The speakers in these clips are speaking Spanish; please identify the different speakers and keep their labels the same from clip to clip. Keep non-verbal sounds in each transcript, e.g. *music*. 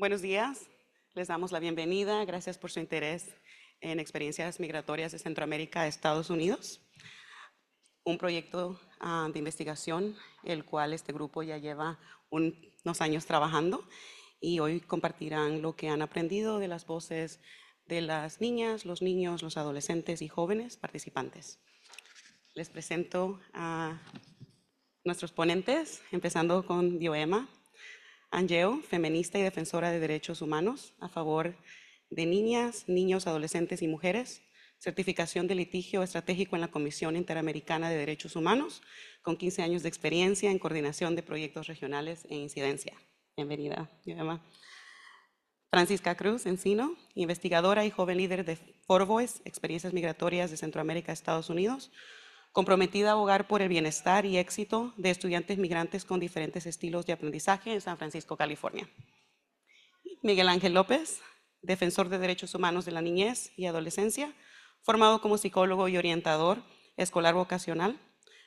Speaker 1: Buenos días, les damos la bienvenida. Gracias por su interés en experiencias migratorias de Centroamérica a Estados Unidos. Un proyecto ah, de investigación, el cual este grupo ya lleva unos años trabajando y hoy compartirán lo que han aprendido de las voces de las niñas, los niños, los adolescentes y jóvenes participantes. Les presento a nuestros ponentes, empezando con yoema. Angeo, feminista y defensora de derechos humanos a favor de niñas, niños, adolescentes y mujeres, certificación de litigio estratégico en la Comisión Interamericana de Derechos Humanos, con 15 años de experiencia en coordinación de proyectos regionales e incidencia. Bienvenida, mamá. Francisca Cruz Encino, investigadora y joven líder de 4Voice, Experiencias Migratorias de Centroamérica, Estados Unidos, comprometida a abogar por el bienestar y éxito de estudiantes migrantes con diferentes estilos de aprendizaje en San Francisco, California. Miguel Ángel López, defensor de derechos humanos de la niñez y adolescencia, formado como psicólogo y orientador escolar vocacional,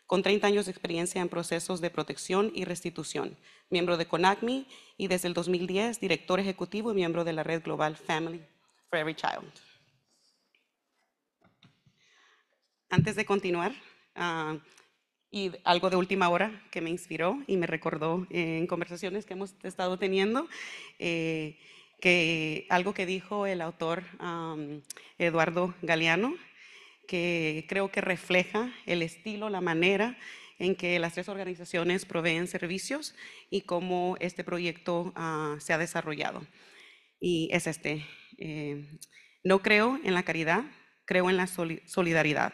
Speaker 1: con 30 años de experiencia en procesos de protección y restitución, miembro de CONACMI y desde el 2010 director ejecutivo y miembro de la red global Family for Every Child. Antes de continuar, Ah, y algo de última hora que me inspiró y me recordó en conversaciones que hemos estado teniendo, eh, que algo que dijo el autor Eduardo Galeano, que creo que refleja el estilo, la manera en que las tres organizaciones proveen servicios y cómo este proyecto ah, se ha desarrollado. Y es este, eh, no creo en la caridad, creo en la solidaridad.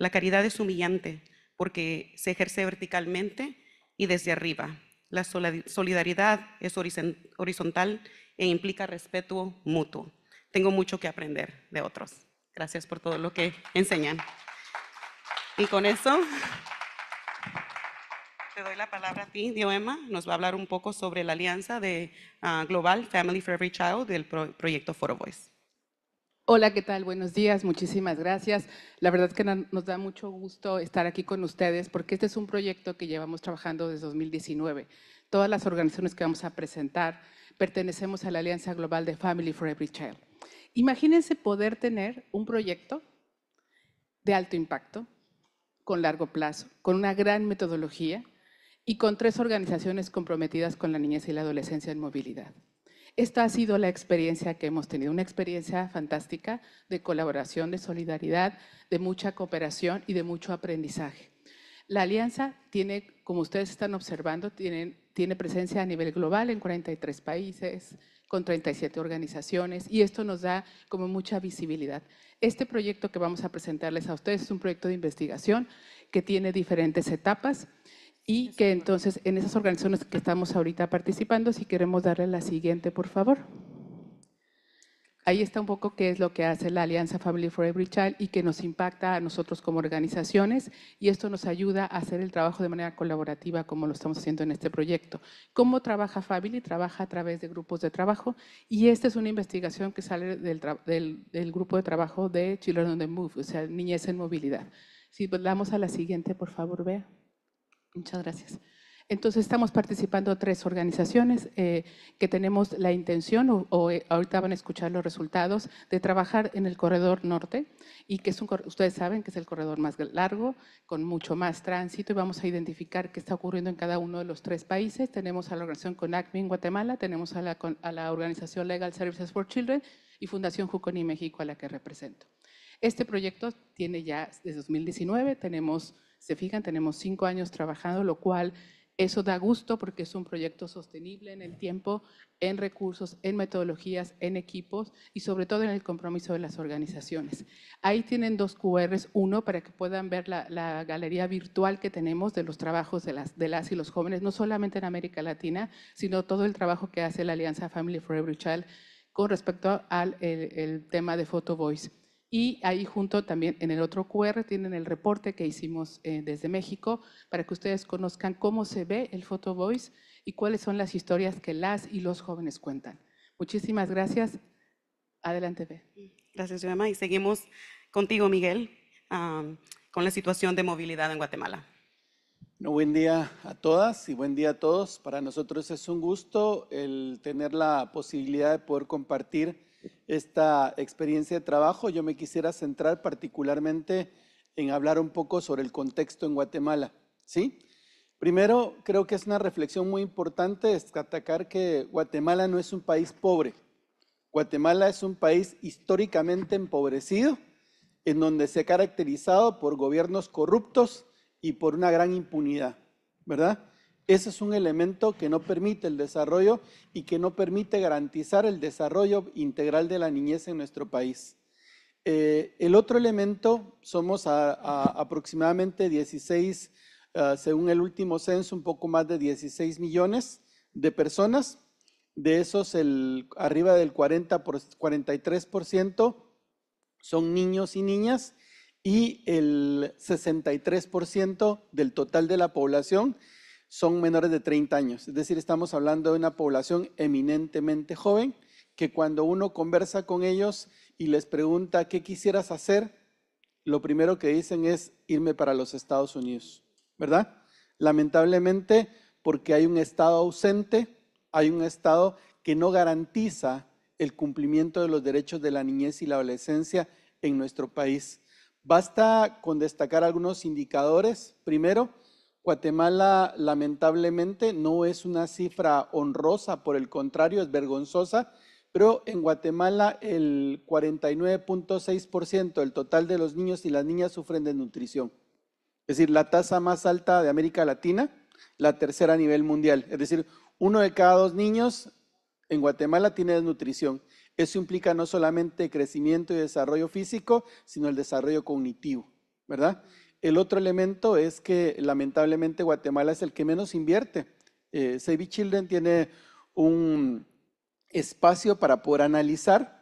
Speaker 1: La caridad es humillante porque se ejerce verticalmente y desde arriba. La solidaridad es horizontal e implica respeto mutuo. Tengo mucho que aprender de otros. Gracias por todo lo que enseñan. Y con eso te doy la palabra a ti, Dioema. Nos va a hablar un poco sobre la alianza de ah, Global Family for Every Child del proyecto Foro Voice.
Speaker 2: Hola, ¿qué tal? Buenos días, muchísimas gracias. La verdad es que nos da mucho gusto estar aquí con ustedes porque este es un proyecto que llevamos trabajando desde 2019. Todas las organizaciones que vamos a presentar pertenecemos a la Alianza Global de Family for Every Child. Imagínense poder tener un proyecto de alto impacto, con largo plazo, con una gran metodología y con tres organizaciones comprometidas con la niñez y la adolescencia en movilidad. Esta ha sido la experiencia que hemos tenido, una experiencia fantástica de colaboración, de solidaridad, de mucha cooperación y de mucho aprendizaje. La alianza tiene, como ustedes están observando, tiene, presencia a nivel global en 43 países, con 37 organizaciones y esto nos da como mucha visibilidad. Este proyecto que vamos a presentarles a ustedes es un proyecto de investigación que tiene diferentes etapas y que entonces en esas organizaciones que estamos ahorita participando, si queremos darle la siguiente, por favor. Ahí está un poco qué es lo que hace la Alianza Family for Every Child y que nos impacta a nosotros como organizaciones y esto nos ayuda a hacer el trabajo de manera colaborativa como lo estamos haciendo en este proyecto. ¿Cómo trabaja Family? Trabaja a través de grupos de trabajo y esta es una investigación que sale del, grupo de trabajo de Children on the Move, o sea, Niñez en Movilidad. Si pues, damos a la siguiente, por favor, vea. Muchas gracias. Entonces estamos participando tres organizaciones eh, que tenemos la intención, o, eh, ahorita van a escuchar los resultados, de trabajar en el corredor norte y que es un, ustedes saben que es el corredor más largo, con mucho más tránsito y vamos a identificar qué está ocurriendo en cada uno de los tres países. Tenemos a la organización CONACMI en Guatemala, tenemos a la, a la organización Legal Services for Children y Fundación Juconi México a la que represento. Este proyecto tiene ya desde 2019, tenemos se fijan, tenemos cinco años trabajando, lo cual eso da gusto porque es un proyecto sostenible en el tiempo, en recursos, en metodologías, en equipos y sobre todo en el compromiso de las organizaciones. Ahí tienen dos QRs, uno para que puedan ver la, galería virtual que tenemos de los trabajos de las, de las y los jóvenes, no solamente en América Latina, sino todo el trabajo que hace la Alianza Family for Every Child con respecto al tema de Photo Voice. Y ahí junto también en el otro QR tienen el reporte que hicimos eh, desde México para que ustedes conozcan cómo se ve el Photo Voice y cuáles son las historias que las y los jóvenes cuentan. Muchísimas gracias. Adelante, B. Gracias, Yama. Y seguimos
Speaker 1: contigo, Miguel, con la situación de movilidad en Guatemala.
Speaker 3: No, buen día a todas y buen día a todos. Para nosotros es un gusto el tener la posibilidad de poder compartir esta experiencia de trabajo, yo me quisiera centrar particularmente en hablar un poco sobre el contexto en Guatemala. ¿sí? Primero, creo que es una reflexión muy importante destacar que Guatemala no es un país pobre. Guatemala es un país históricamente empobrecido, en donde se ha caracterizado por gobiernos corruptos y por una gran impunidad, ¿verdad? Ese es un elemento que no permite el desarrollo y que no permite garantizar el desarrollo integral de la niñez en nuestro país. Eh, el otro elemento, somos aproximadamente 16, eh, según el último censo, un poco más de 16 millones de personas. De esos, arriba del por, 43% son niños y niñas y el 63% del total de la población son menores de 30 años. Es decir, estamos hablando de una población eminentemente joven que cuando uno conversa con ellos y les pregunta qué quisieras hacer, lo primero que dicen es irme para los Estados Unidos, ¿verdad? Lamentablemente, porque hay un Estado ausente, hay un Estado que no garantiza el cumplimiento de los derechos de la niñez y la adolescencia en nuestro país. Basta con destacar algunos indicadores. Primero, Guatemala lamentablemente no es una cifra honrosa, por el contrario, es vergonzosa, pero en Guatemala el 49.6% del total de los niños y las niñas sufren de nutrición. Es decir, la tasa más alta de América Latina, la tercera a nivel mundial. Es decir, uno de cada dos niños en Guatemala tiene desnutrición. Eso implica no solamente crecimiento y desarrollo físico, sino el desarrollo cognitivo, ¿verdad? El otro elemento es que lamentablemente Guatemala es el que menos invierte. Eh, Save Save Children tiene un espacio para poder analizar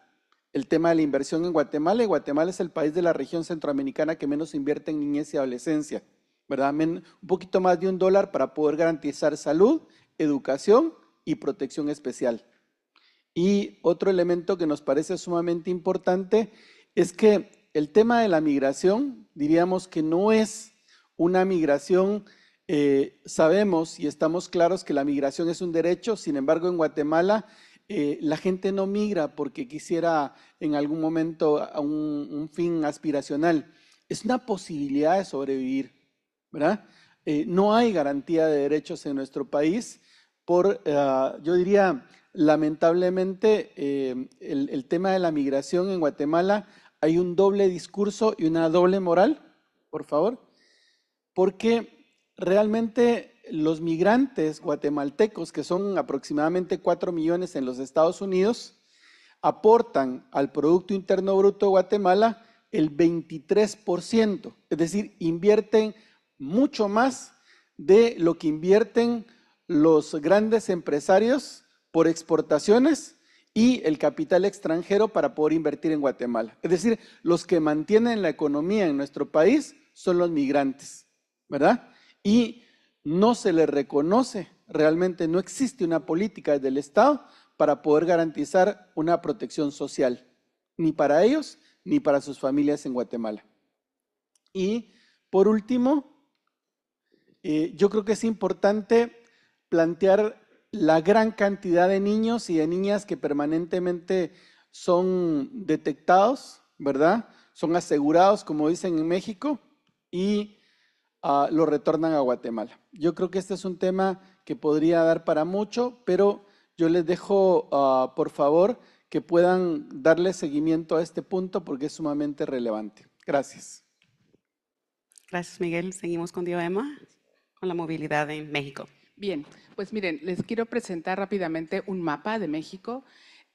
Speaker 3: el tema de la inversión en Guatemala y Guatemala es el país de la región centroamericana que menos invierte en niñez y adolescencia, ¿verdad? un poquito más de un dólar para poder garantizar salud, educación y protección especial. Y otro elemento que nos parece sumamente importante es que el tema de la migración, diríamos que no es una migración, eh, sabemos y estamos claros que la migración es un derecho, sin embargo en Guatemala eh, la gente no migra porque quisiera en algún momento un, fin aspiracional. Es una posibilidad de sobrevivir, ¿verdad? Eh, no hay garantía de derechos en nuestro país por, yo diría, lamentablemente el, el, tema de la migración en Guatemala hay un doble discurso y una doble moral, por favor, porque realmente los migrantes guatemaltecos, que son aproximadamente 4 millones en los Estados Unidos, aportan al Producto Interno Bruto de Guatemala el 23%, es decir, invierten mucho más de lo que invierten los grandes empresarios por exportaciones y el capital extranjero para poder invertir en Guatemala. Es decir, los que mantienen la economía en nuestro país son los migrantes, ¿verdad? Y no se les reconoce, realmente no existe una política del Estado para poder garantizar una protección social, ni para ellos ni para sus familias en Guatemala. Y por último, eh, yo creo que es importante plantear la gran cantidad de niños y de niñas que permanentemente son detectados, ¿verdad? Son asegurados, como dicen en México, y ah, lo retornan a Guatemala. Yo creo que este es un tema que podría dar para mucho, pero yo les dejo, ah, por favor, que puedan darle seguimiento a este punto porque es sumamente relevante. Gracias.
Speaker 1: Gracias, Miguel. Seguimos con Emma, con la movilidad en México.
Speaker 2: Bien, pues miren, les quiero presentar rápidamente un mapa de México.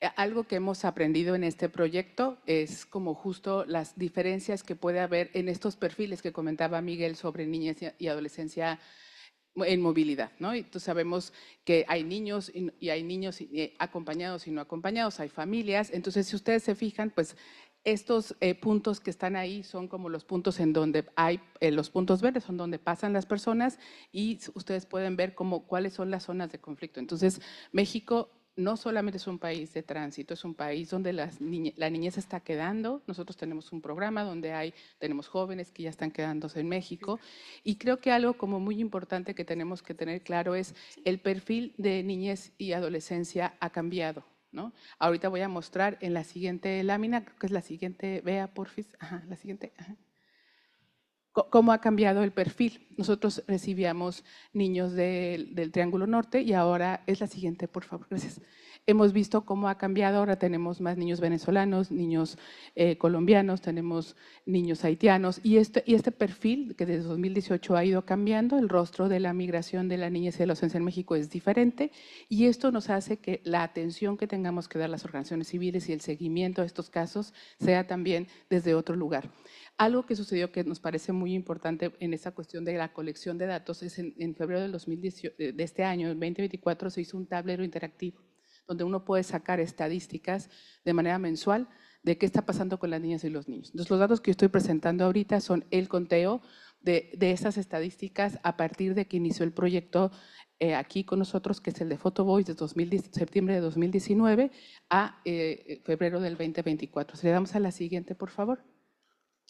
Speaker 2: Eh, algo que hemos aprendido en este proyecto es como justo las diferencias que puede haber en estos perfiles que comentaba Miguel sobre niñez y adolescencia en movilidad, ¿no? sabemos que hay niños y hay niños eh, acompañados y no acompañados, hay familias. Entonces, si ustedes se fijan, pues estos eh, puntos que están ahí son como los puntos en donde hay, eh, los puntos verdes son donde pasan las personas y ustedes pueden ver como cuáles son las zonas de conflicto. Entonces, México no solamente es un país de tránsito, es un país donde la niñez está quedando. Nosotros tenemos un programa donde hay, tenemos jóvenes que ya están quedándose en México. Y creo que algo como muy importante que tenemos que tener claro es el perfil de niñez y adolescencia ha cambiado. Ahorita voy a mostrar en la siguiente lámina, que es la siguiente, vea porfis, la siguiente, cómo ha cambiado el perfil. Nosotros recibíamos niños del Triángulo Norte y ahora es la siguiente, por favor, gracias. Hemos visto cómo ha cambiado, ahora tenemos más niños venezolanos, niños eh, colombianos, tenemos niños haitianos y este, y este perfil que desde 2018 ha ido cambiando, el rostro de la migración de la niñez y de la ausencia en México es diferente y esto nos hace que la atención que tengamos que dar las organizaciones civiles y el seguimiento a estos casos sea también desde otro lugar. Algo que sucedió que nos parece muy importante en esta cuestión de la colección de datos es en, febrero del de este año, 2024, se hizo un tablero interactivo donde uno puede sacar estadísticas de manera mensual de qué está pasando con las niñas y los niños. Entonces, los datos que yo estoy presentando ahorita son el conteo de, esas estadísticas a partir de que inició el proyecto eh, aquí con nosotros, que es el de Voice de septiembre de 2019 a eh, eh, febrero del 2024. Si le damos a la siguiente, por favor.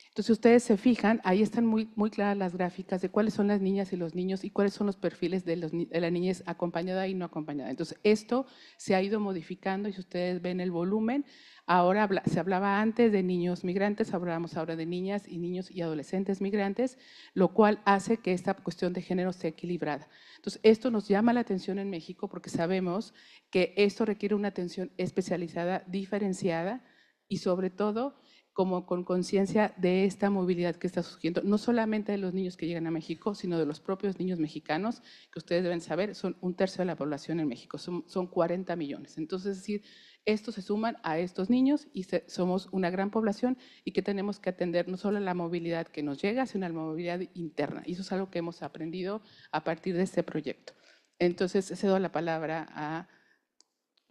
Speaker 2: Entonces ustedes se fijan, ahí están muy, muy claras las gráficas de cuáles son las niñas y los niños y cuáles son los perfiles de, las niñas la niñez acompañada y no acompañada. Entonces esto se ha ido modificando y si ustedes ven el volumen, ahora se hablaba antes de niños migrantes, hablábamos ahora de niñas y niños y adolescentes migrantes, lo cual hace que esta cuestión de género sea equilibrada. Entonces esto nos llama la atención en México porque sabemos que esto requiere una atención especializada, diferenciada y sobre todo como con conciencia de esta movilidad que está surgiendo, no solamente de los niños que llegan a México, sino de los propios niños mexicanos, que ustedes deben saber, son un tercio de la población en México, son, son 40 millones. Entonces, es decir, estos se suman a estos niños y somos una gran población y que tenemos que atender no solo la movilidad que nos llega, sino la movilidad interna. Y eso es algo que hemos aprendido a partir de este proyecto. Entonces, cedo la palabra a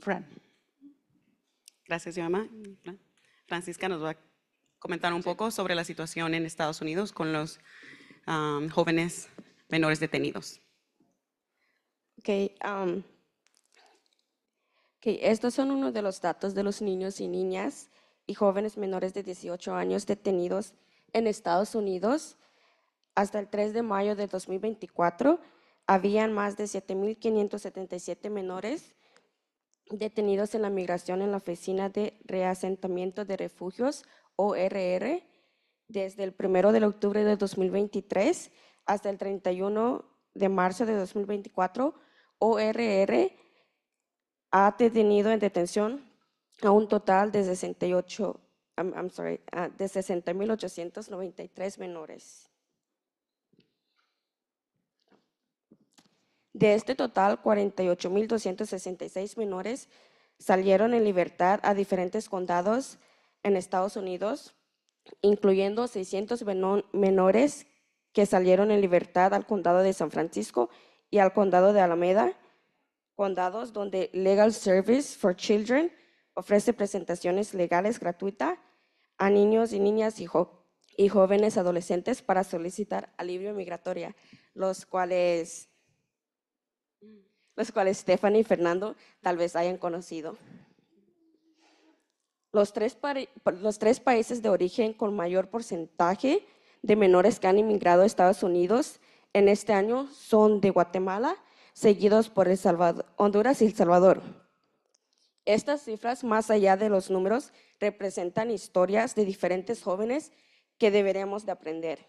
Speaker 2: Fran.
Speaker 1: Gracias, mamá. Francisca nos va a comentar un poco sobre la situación en Estados Unidos con los um, jóvenes menores detenidos. Um,
Speaker 4: okay, estos son uno de los datos de los niños y niñas y jóvenes menores de 18 años detenidos en Estados Unidos. Hasta el 3 de mayo de 2024, habían más de 7.577 menores detenidos en la migración en la Oficina de Reasentamiento de Refugios ORR desde el 1 de octubre de 2023 hasta el 31 de marzo de 2024, ORR ha detenido en detención a un total de 68 60.893 ah, menores. De este total, 48.266 menores salieron en libertad a diferentes condados en Estados Unidos, incluyendo 600 menores que salieron en libertad al condado de San Francisco y al condado de Alameda, condados donde Legal Service for Children ofrece presentaciones legales gratuitas a niños y niñas y, jóvenes adolescentes para solicitar alivio migratoria, los cuales los cuales Stephanie y Fernando tal vez hayan conocido los tres, países de origen con mayor porcentaje de menores que han inmigrado a Estados Unidos en este año son de Guatemala, seguidos por el Salvador, Honduras y El Salvador. Estas cifras, más allá de los números, representan historias de diferentes jóvenes que deberíamos de aprender.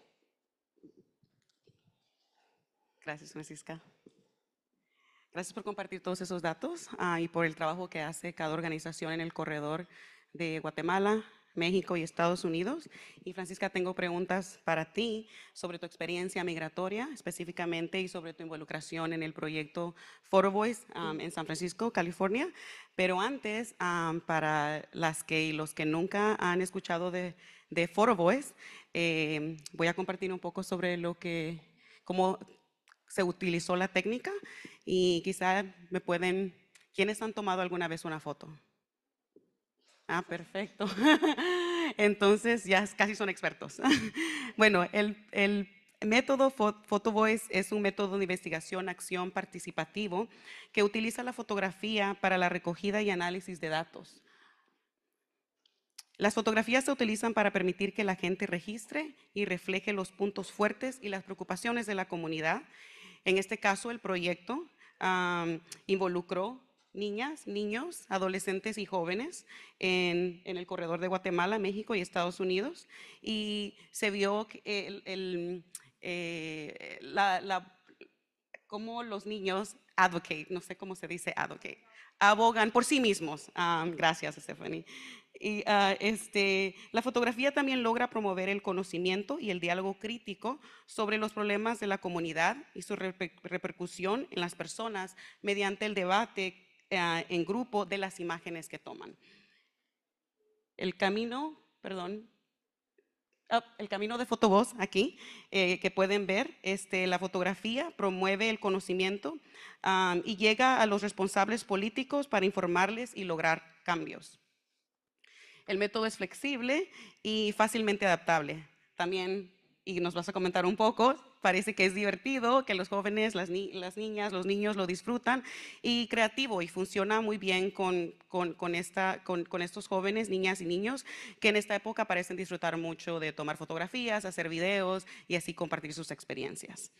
Speaker 1: Gracias, Francisca. Gracias por compartir todos esos datos ah, y por el trabajo que hace cada organización en el corredor de Guatemala, México y Estados Unidos. Y Francisca, tengo preguntas para ti sobre tu experiencia migratoria específicamente y sobre tu involucración en el proyecto Foro Voice um, en San Francisco, California. Pero antes, um, para las que y los que nunca han escuchado de, de Voice, eh, voy a compartir un poco sobre lo que, cómo se utilizó la técnica y quizá me pueden, ¿quiénes han tomado alguna vez una foto? Ah, perfecto. *laughs* Entonces ya casi son expertos. *laughs* Bueno, el, el método Voice es un método de investigación, acción participativo que utiliza la fotografía para la recogida y análisis de datos. Las fotografías se utilizan para permitir que la gente registre y refleje los puntos fuertes y las preocupaciones de la comunidad. En este caso, el proyecto involucró niñas, niños, adolescentes y jóvenes en, el corredor de Guatemala, México y Estados Unidos. Y se vio eh, cómo los niños advocate, no sé cómo se dice advocate, abogan por sí mismos. Ah, gracias, Stephanie. Y, ah, este, la fotografía también logra promover el conocimiento y el diálogo crítico sobre los problemas de la comunidad y su repercusión en las personas mediante el debate eh, en grupo de las imágenes que toman. El camino, perdón, ah, el camino de Fotovoz aquí, eh, que pueden ver, este, la fotografía promueve el conocimiento ah, y llega a los responsables políticos para informarles y lograr cambios. El método es flexible y fácilmente adaptable. También, y nos vas a comentar un poco, parece que es divertido, que los jóvenes, las, niñas, los niños lo disfrutan y creativo y funciona muy bien con, estos jóvenes, niñas y niños que en esta época parecen disfrutar mucho de tomar fotografías, hacer videos y así compartir sus experiencias.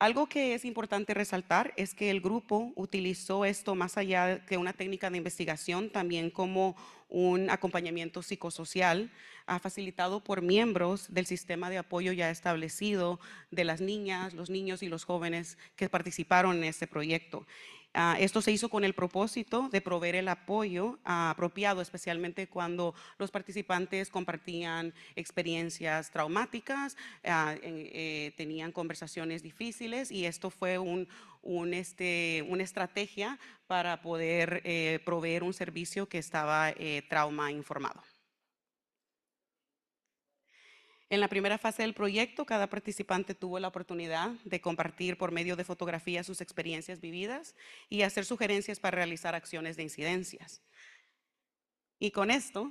Speaker 1: Algo que es importante resaltar es que el grupo utilizó esto más allá de una técnica de investigación, también como un acompañamiento psicosocial ha facilitado por miembros del sistema de apoyo ya establecido de las niñas, los niños y los jóvenes que participaron en este proyecto. Ah, esto se hizo con el propósito de proveer el apoyo ah, apropiado, especialmente cuando los participantes compartían experiencias traumáticas, ah, eh, tenían conversaciones difíciles y esto fue un, este, una estrategia para poder eh, proveer un servicio que estaba eh, trauma informado. En la primera fase del proyecto, cada participante tuvo la oportunidad de compartir por medio de fotografías sus experiencias vividas y hacer sugerencias para realizar acciones de incidencias. Y con esto,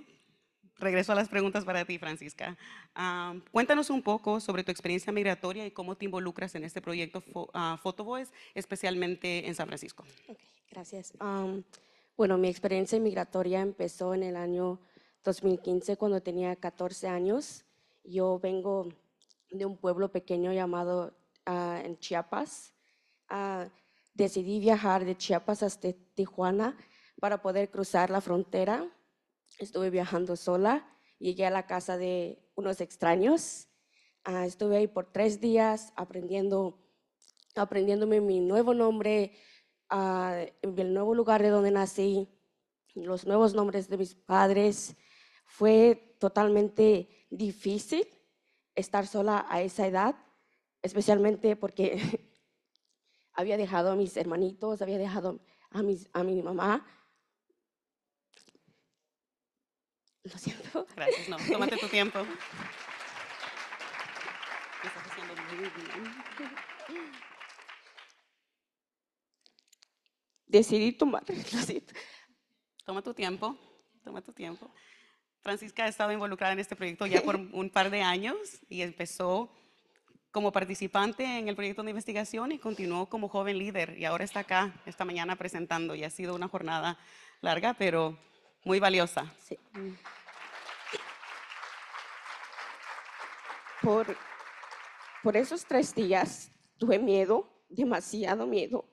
Speaker 1: regreso a las preguntas para ti, Francisca. Ah, cuéntanos un poco sobre tu experiencia migratoria y cómo te involucras en este proyecto ah, Photoboys, especialmente en San Francisco.
Speaker 4: gracias. bueno, mi experiencia migratoria empezó en el año 2015 cuando tenía 14 años. Yo vengo de un pueblo pequeño llamado ah, en Chiapas. Ah, decidí viajar de Chiapas hasta Tijuana para poder cruzar la frontera. Estuve viajando sola, llegué a la casa de unos extraños. Ah, estuve ahí por tres días aprendiendo, aprendiéndome mi nuevo nombre, el nuevo lugar de donde nací, los nuevos nombres de mis padres. Fue totalmente difícil estar sola a esa edad, especialmente porque *laughs* había dejado a mis hermanitos, había dejado a, mis, a mi mamá.
Speaker 1: Lo siento. Gracias, no, tómate tu tiempo. *laughs*
Speaker 4: Decidí tomar,
Speaker 1: Toma tu tiempo, toma tu tiempo. Francisca ha estado involucrada en este proyecto ya por *laughs* un par de años y empezó como participante en el proyecto de investigación y continuó como joven líder y ahora está acá esta mañana presentando y ha sido una jornada larga pero muy valiosa. Por, por esos tres días tuve
Speaker 4: miedo, demasiado miedo.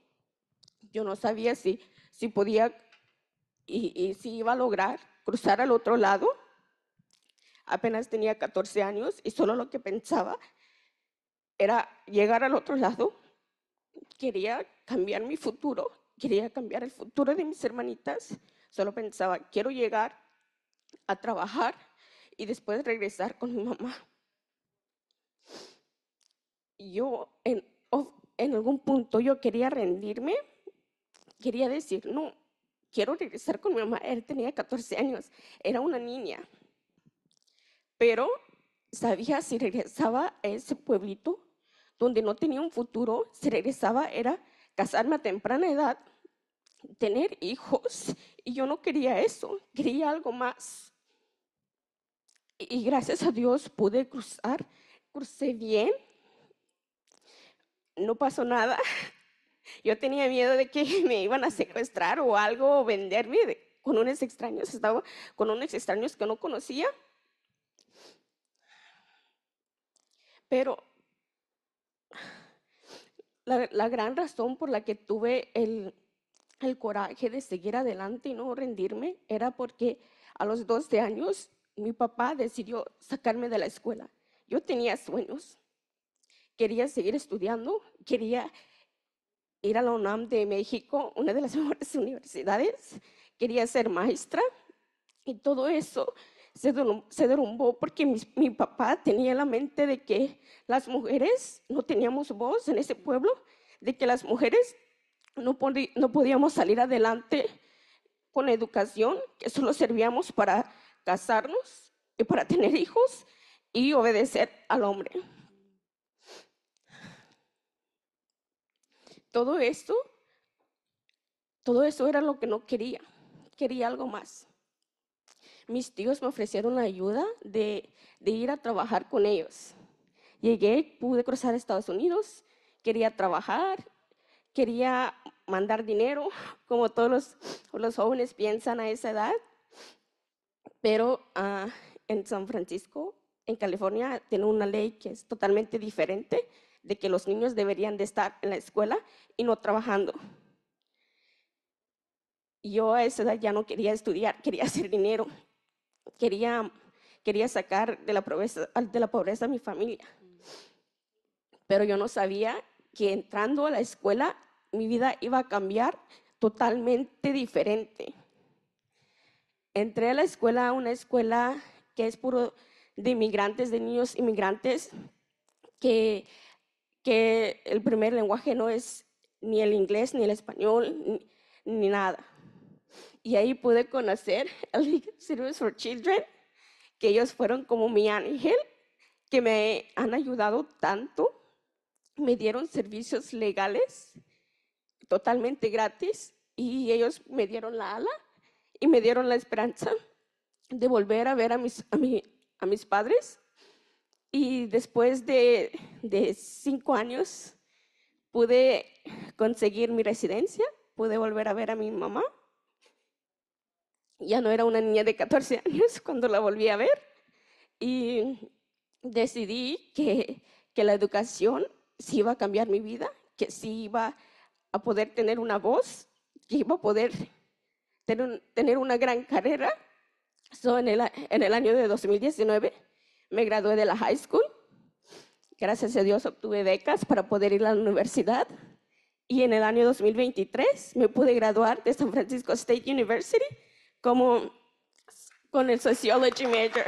Speaker 4: Yo no sabía si, si podía y si iba a lograr cruzar al otro lado. Apenas tenía 14 años y solo lo que pensaba era llegar al otro lado. Quería cambiar mi futuro, quería cambiar el futuro de mis hermanitas. Solo pensaba, quiero llegar a trabajar y después regresar con mi mamá. Yo en, en algún punto yo quería rendirme, quería decir, no, quiero regresar con mi mamá. Él tenía 14 años, era una niña. Pero sabía si regresaba a ese pueblito donde no tenía un futuro, si regresaba era casarme a temprana edad, tener hijos, y yo no quería eso, quería algo más. Y gracias a Dios pude cruzar, crucé bien, no pasó nada, yo tenía miedo de que *laughs* me iban a secuestrar o algo, o venderme con unos extraños, estaba con unos extraños que no conocía. Pero la, gran razón por la que tuve el, el coraje de seguir adelante y no rendirme era porque a los 12 años mi papá decidió sacarme de la escuela. Yo tenía sueños, quería seguir estudiando, quería ir a la UNAM de México, una de las *laughs* mejores universidades, quería ser maestra y todo eso se, derrumbó porque mi, papá tenía la mente de que las mujeres no teníamos voz en ese pueblo, de que las mujeres no, no podíamos salir adelante con educación, que solo servíamos para casarnos y para tener hijos y obedecer al hombre. todo esto, todo eso era lo que no quería. Quería algo más. Mis tíos me ofrecieron la ayuda de, ir a trabajar con ellos. Llegué, pude cruzar Estados Unidos, quería trabajar, quería mandar dinero, *laughs* como todos los, jóvenes piensan a esa edad. Pero ah, en San Francisco, en California, tiene una ley que es totalmente diferente de que los niños deberían de estar en la escuela y no trabajando. Yo a esa edad ya no quería estudiar, *laughs* quería hacer dinero, quería, quería sacar de la, pobreza, de la pobreza a mi familia. Pero yo no sabía que entrando a la escuela mi vida iba a cambiar totalmente diferente. Entré a la escuela, a una escuela que es puro de inmigrantes, de niños inmigrantes, que que el primer lenguaje no es ni el inglés, ni el español, ni, nada. Y ahí pude conocer el *laughs* Service for Children, que ellos fueron como mi ángel, que me han ayudado tanto. Me dieron servicios legales totalmente gratis y ellos me dieron la ala y me dieron la esperanza de volver a ver a mis, a mis padres y después de, cinco años pude conseguir mi residencia, pude volver a ver a mi mamá. Ya no era una niña de 14 *laughs* años cuando la volví a ver. Y decidí que, la educación sí iba a cambiar mi vida, que sí iba a poder tener una voz, que iba a poder tener, tener una gran carrera. Eso en, en el año de 2019 me gradué de la high school. Gracias a Dios obtuve becas para poder ir a la universidad. Y en el año 2023 me pude graduar de San Francisco State University como con el Sociology Major.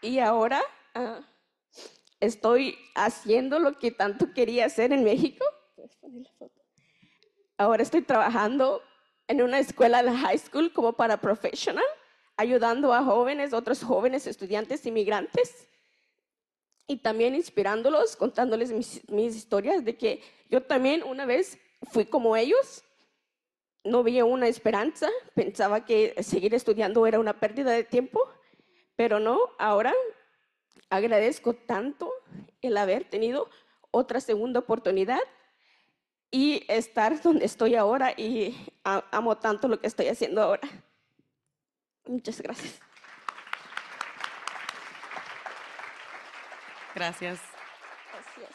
Speaker 4: Y ahora ah, estoy haciendo lo que tanto quería hacer en México, Ahora estoy trabajando en una escuela de high school como para profesional, ayudando a jóvenes, otros jóvenes estudiantes inmigrantes y también inspirándolos, contándoles mis, mis, historias de que yo también una vez fui como ellos, no vi una esperanza, pensaba que seguir estudiando era una pérdida de tiempo, pero no, ahora agradezco tanto el haber tenido otra segunda oportunidad y estar *laughs* donde estoy ahora y amo tanto lo que estoy haciendo ahora. Muchas gracias.
Speaker 1: Gracias. Gracias.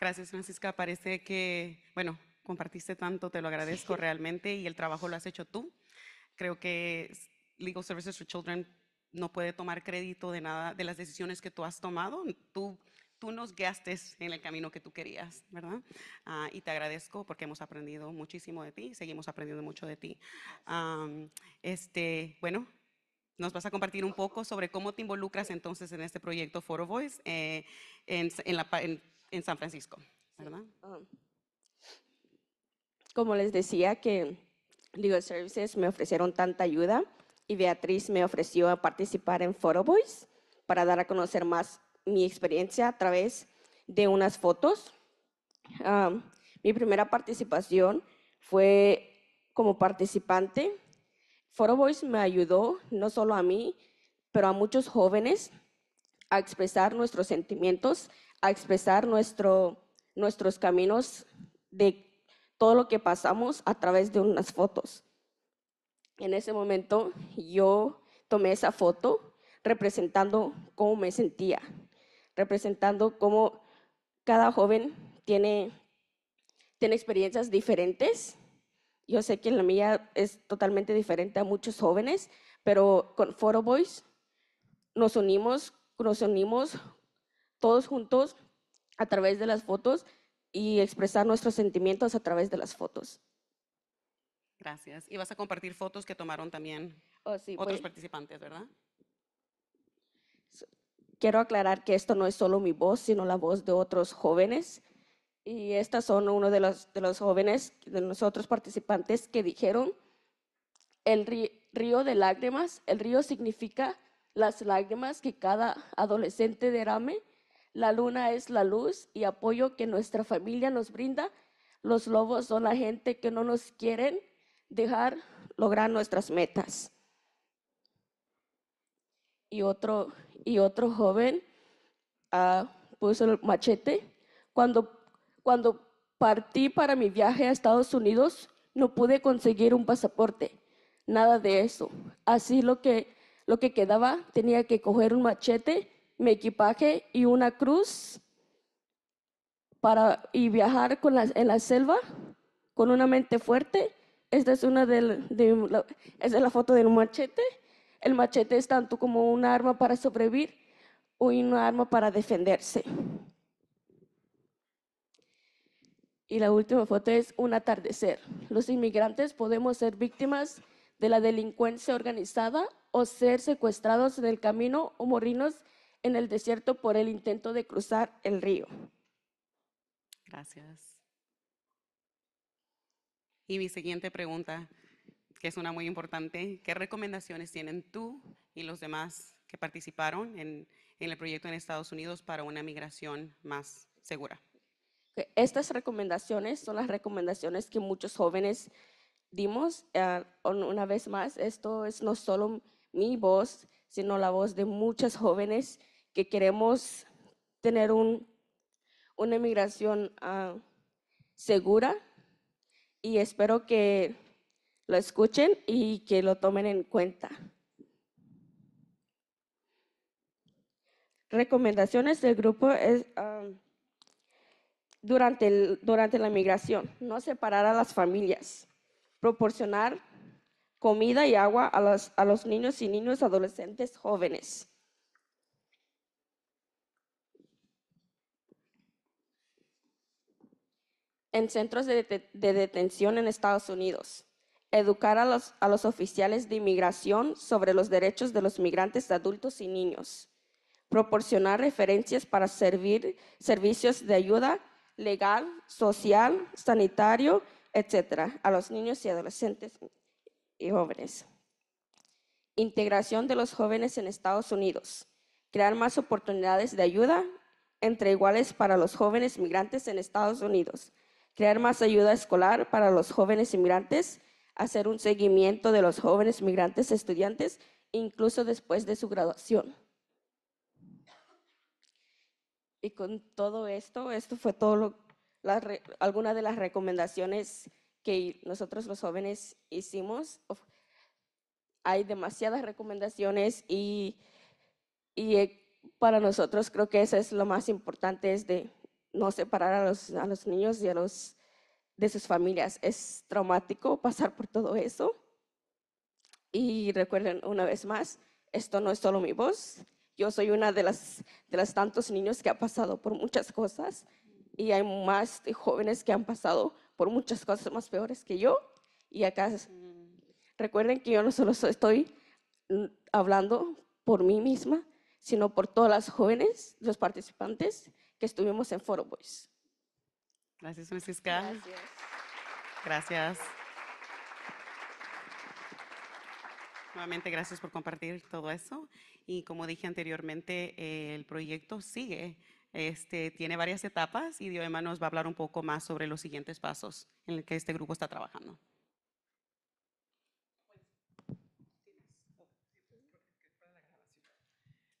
Speaker 1: Gracias, Francisca. Parece que, bueno, compartiste tanto, te lo agradezco realmente y el trabajo lo has hecho tú. Creo que Legal Services for Children no puede tomar crédito de nada de las decisiones que tú has tomado. Tú unos nos en el camino que tú querías, ¿verdad? Ah, y te agradezco porque hemos aprendido muchísimo de ti, seguimos aprendiendo mucho de ti. este, bueno, nos vas a compartir un poco sobre cómo te involucras entonces en este proyecto Foro Voice eh, en, San Francisco, ¿verdad?
Speaker 4: Um, como les decía que Legal Services me ofrecieron tanta ayuda y Beatriz me ofreció a participar en Foro Voice para dar a conocer más mi experiencia a través de unas fotos. mi primera participación fue como participante. Photo Voice me ayudó no solo a mí, pero a muchos jóvenes a expresar nuestros sentimientos, a expresar nuestro, nuestros caminos de todo lo que pasamos a través de unas fotos. En ese momento yo tomé esa foto representando cómo me sentía representando cómo cada joven tiene, tiene experiencias diferentes. Yo sé que la mía es totalmente diferente a muchos jóvenes, pero con Foro Boys nos unimos, nos unimos todos juntos a través de las fotos y expresar nuestros sentimientos a través de las fotos.
Speaker 1: Gracias. Y vas a compartir fotos que tomaron también oh, otros pues. participantes, ¿verdad?
Speaker 4: quiero aclarar que esto no es solo mi voz, sino la voz de otros jóvenes. Y estas son uno de los, de los jóvenes, de nosotros participantes, que dijeron, el río, río de lágrimas, el río significa las lágrimas que cada adolescente derrame, la luna es la luz y apoyo que nuestra familia nos brinda, los lobos son la gente que no nos quieren dejar lograr nuestras metas. Y otro y otro joven ah, puso el machete. Cuando, cuando partí para mi viaje a Estados Unidos, no pude conseguir un pasaporte, nada de eso. Así lo que, lo que quedaba, tenía que coger un machete, mi equipaje y una cruz para, y viajar en la selva con una mente fuerte. Esta es una es la foto del machete. El machete es tanto como un arma para sobrevivir o un arma para defenderse. Y la última foto es un atardecer. Los inmigrantes podemos ser víctimas de la delincuencia organizada o ser secuestrados en el camino o morirnos en el desierto por el intento de cruzar el río.
Speaker 1: Gracias. Y mi siguiente pregunta, que es una muy importante. ¿Qué recomendaciones tienen tú y los demás que participaron en, el proyecto en Estados Unidos para una migración más segura?
Speaker 4: Estas recomendaciones son las recomendaciones que muchos jóvenes dimos. Ah, una vez más, esto es no solo mi voz, sino la voz de muchos jóvenes que queremos tener una migración ah, segura y espero que lo escuchen y que lo tomen en cuenta. Recomendaciones del grupo es um, durante, durante la migración, no separar a las familias, proporcionar comida y agua a los, niños y niños adolescentes jóvenes. en centros de, detención en Estados Unidos educar a los, oficiales de inmigración sobre los derechos de los migrantes adultos y niños, proporcionar referencias para servir servicios de ayuda legal, social, sanitario, etcétera, a los niños y adolescentes y jóvenes. Integración de los jóvenes en Estados Unidos. Crear más oportunidades de ayuda entre iguales para los jóvenes migrantes en Estados Unidos. Crear más ayuda escolar para los jóvenes inmigrantes hacer un seguimiento de los jóvenes migrantes estudiantes, incluso después de su graduación. Y con todo esto, esto fue todo lo, alguna de las recomendaciones que nosotros los jóvenes hicimos. Hay demasiadas recomendaciones y, y eh, para nosotros creo que eso es lo más importante, es de no separar a los, a los niños y a los de sus familias. Es traumático pasar por todo eso. Y recuerden una vez más, esto no es solo mi voz. Yo soy una de las, de las tantos niños que ha pasado por muchas cosas y hay más jóvenes que han pasado por muchas cosas más peores que yo. Y acá recuerden que yo no solo estoy hablando por mí misma, sino por todas las jóvenes, los participantes que estuvimos en
Speaker 1: Foro Boys. Gracias, Francisca. Gracias. Nuevamente, gracias por compartir todo eso. Y como dije anteriormente, el proyecto sigue. Este, tiene varias etapas y Dioema nos va a hablar un poco más sobre los siguientes pasos en los que este grupo está trabajando.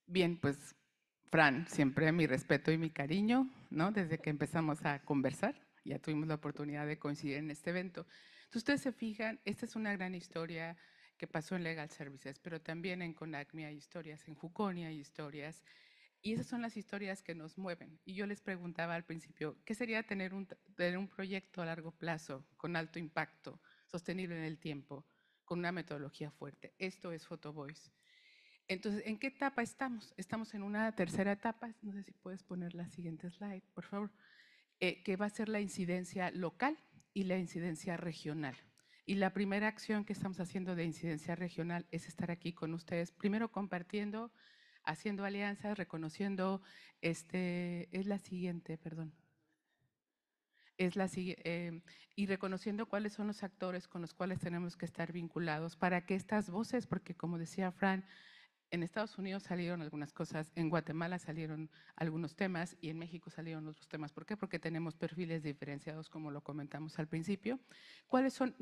Speaker 2: Bien, pues Fran, siempre mi respeto y mi cariño. Desde que empezamos a conversar, ya tuvimos la oportunidad de coincidir en este evento. ustedes se fijan, esta es una gran historia que pasó en Legal Services, pero también en CONACMI hay historias, en Juconia hay historias, y esas son las historias que nos mueven. Y yo les preguntaba al principio, ¿qué sería tener un, tener un proyecto a largo plazo, con alto impacto, sostenible en el tiempo, con una metodología fuerte? Esto es PhotoVoice. Entonces, ¿en qué etapa estamos? Estamos en una tercera etapa, no sé si puedes poner la siguiente slide, por favor, eh, que va a ser la incidencia local y la incidencia regional. Y la primera acción que estamos haciendo de incidencia regional es estar aquí con ustedes, primero compartiendo, haciendo alianzas, reconociendo, este, es la siguiente, perdón, es la, em, y reconociendo cuáles son los actores con los cuales tenemos que estar vinculados para que estas voces, porque como decía Fran, en Estados Unidos salieron algunas cosas, en Guatemala salieron algunos temas y en México salieron otros temas. ¿Por qué? Porque tenemos perfiles diferenciados, como lo comentamos al principio. ¿Cuáles son?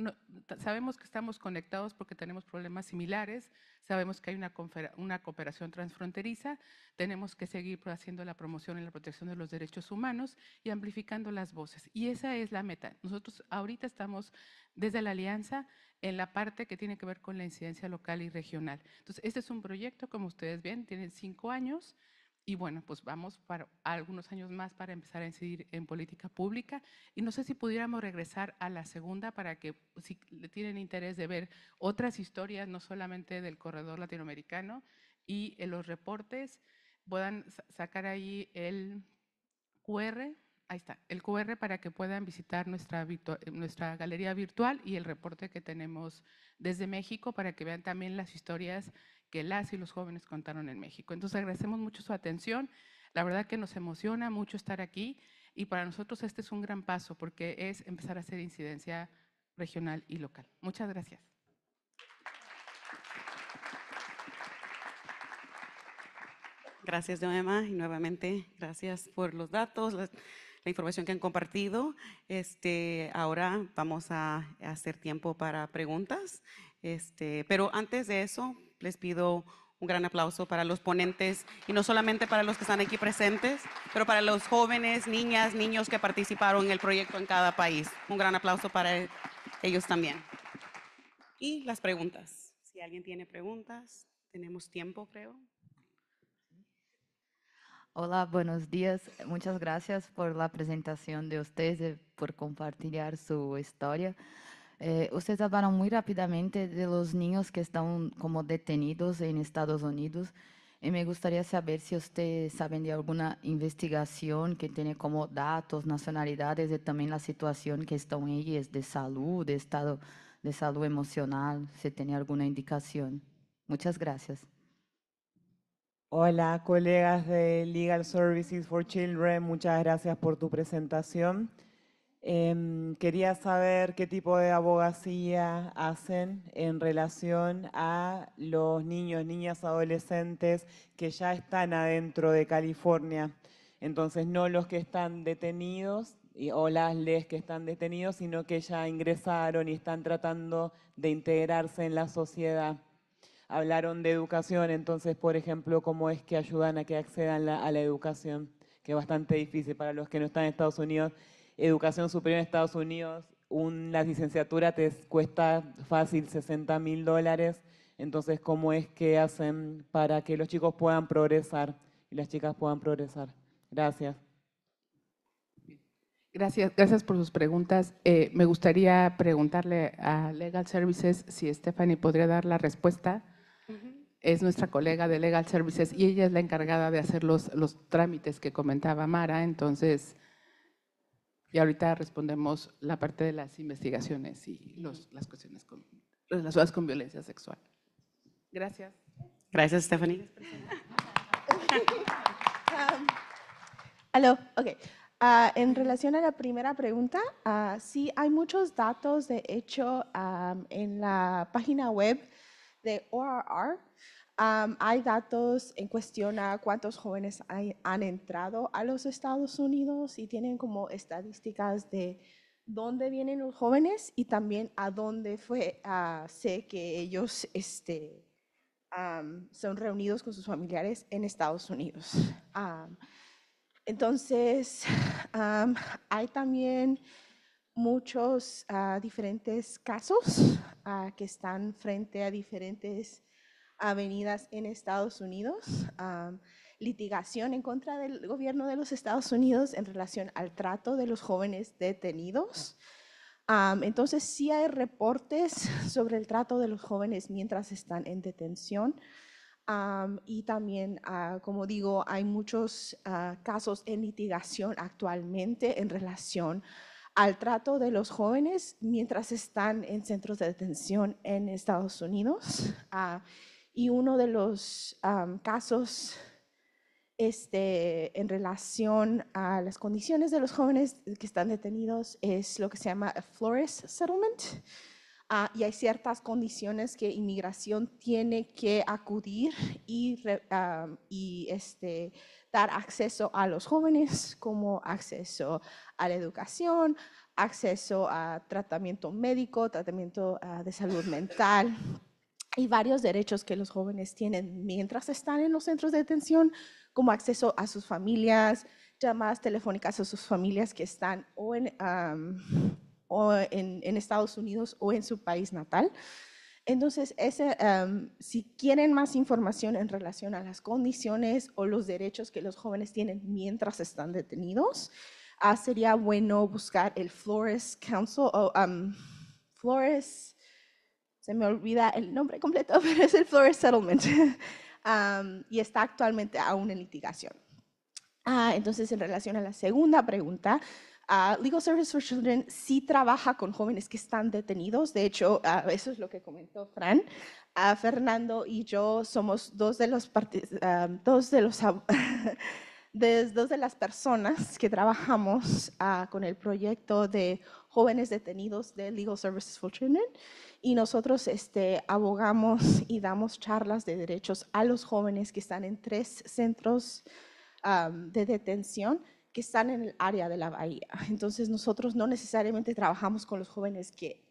Speaker 2: sabemos que estamos conectados porque tenemos problemas similares, Sabemos que hay una, cooperación transfronteriza, tenemos que seguir haciendo la promoción y la protección de los derechos humanos y amplificando las voces. Y esa es la meta. Nosotros ahorita estamos desde la alianza en la parte que tiene que ver con la incidencia local y regional. Entonces, este es un proyecto, como ustedes ven, tiene cinco años, y bueno, pues vamos para algunos años más para empezar a incidir en política pública. Y no sé si pudiéramos regresar a la segunda para que pues, si tienen interés de ver otras historias, no solamente del corredor latinoamericano y en los reportes, puedan sacar ahí el QR, ahí está, el QR para que puedan visitar nuestra, nuestra galería virtual y el reporte que tenemos desde México para que vean también las historias que las y los jóvenes contaron en México. Entonces agradecemos mucho su atención. La verdad que nos emociona mucho estar aquí y para nosotros este es un gran paso porque es empezar a hacer incidencia regional y local. Muchas gracias.
Speaker 1: Gracias, Joema. y nuevamente gracias por los datos, la, información que han compartido. Este, ahora vamos a hacer tiempo para preguntas, este, pero antes de eso, les pido un gran aplauso para los ponentes y no solamente para los que están aquí presentes, pero para los jóvenes, niñas, niños que participaron en el proyecto en cada país. Un gran aplauso para ellos también. Y las preguntas. Si alguien tiene preguntas, tenemos tiempo, creo.
Speaker 5: Hola, buenos días. Muchas gracias por la presentación de ustedes, por compartir su historia. Eh, ustedes hablaron muy rápidamente de los niños que están como detenidos en Estados Unidos y me gustaría saber si ustedes saben de alguna investigación que tiene como datos, nacionalidades y también la situación que están ellos de salud, de estado de salud emocional, si tiene alguna indicación. Muchas gracias.
Speaker 1: Hola, colegas de Legal Services for Children, muchas gracias por tu presentación. Em, quería saber qué tipo de abogacía hacen en relación a los niños, niñas, adolescentes que ya están adentro de California. Entonces, no los que están detenidos o las les que están detenidos, sino que ya ingresaron y están tratando de integrarse en la sociedad. Hablaron de educación, entonces, por ejemplo, cómo es que ayudan a que accedan a la educación, que es bastante difícil para los que no están en Estados Unidos educación superior en Estados Unidos, una licenciatura te cuesta fácil 60 mil dólares, entonces ¿cómo es que hacen para que los chicos puedan progresar y las chicas puedan progresar? Gracias.
Speaker 2: Gracias, gracias por sus preguntas. Eh, me gustaría preguntarle a Legal Services si Stephanie podría dar la respuesta. Es nuestra colega de Legal Services y ella es la encargada de hacer los, los trámites que comentaba Mara, entonces y ahorita respondemos la parte de las investigaciones y las cuestiones relacionadas con violencia sexual. Gracias. Gracias, Stephanie.
Speaker 6: um, *laughs* ok. Ah, en relación a la primera pregunta, ah, sí hay muchos datos, de hecho, ah, en la página web de ORR. ¿Hay datos en cuestión a cuántos jóvenes han entrado a los Estados Unidos y tienen como estadísticas de dónde vienen los jóvenes y también a dónde fue, ah, sé que ellos este, son reunidos con sus familiares en Estados Unidos? entonces, hay también muchos ah, diferentes casos ah, que están frente a diferentes avenidas en Estados Unidos, litigación en contra del gobierno de los Estados Unidos en relación al trato de los jóvenes detenidos. entonces, sí hay reportes sobre el trato de los jóvenes mientras están en detención. y también, ah, como digo, hay muchos ah, casos en litigación actualmente en relación al trato de los jóvenes mientras están en centros de detención en Estados Unidos. Ah, y uno de los casos este, en relación a las condiciones de los jóvenes que están detenidos es lo que se llama a Flores Settlement. Ah, y hay ciertas condiciones que inmigración tiene que acudir y, este, dar acceso a los jóvenes, como acceso a la educación, acceso a tratamiento médico, tratamiento ah, de salud mental y varios derechos que los jóvenes tienen mientras están en los centros de detención, como acceso a sus familias, llamadas telefónicas a sus familias que están o en, o en, Estados Unidos o en su país natal. Entonces, ese, si quieren más información en relación a las condiciones o los derechos que los jóvenes tienen mientras están detenidos, ah, sería bueno buscar el Flores Council, o Flores se me olvida el nombre completo, *laughs* pero es el Flores Settlement *laughs* y está actualmente aún en litigación. Ah, entonces, en relación a la segunda pregunta, ah, Legal Services for Children sí trabaja con jóvenes que están detenidos. De hecho, ah, eso es lo que comentó Fran. Fernando y yo somos dos de los, dos de los *laughs* de, dos de las personas que trabajamos con el proyecto de jóvenes detenidos de Legal Services for Children y nosotros este, abogamos y damos charlas de derechos a los jóvenes que están en tres centros de detención que están en el área de la bahía. Entonces nosotros no necesariamente trabajamos con los jóvenes que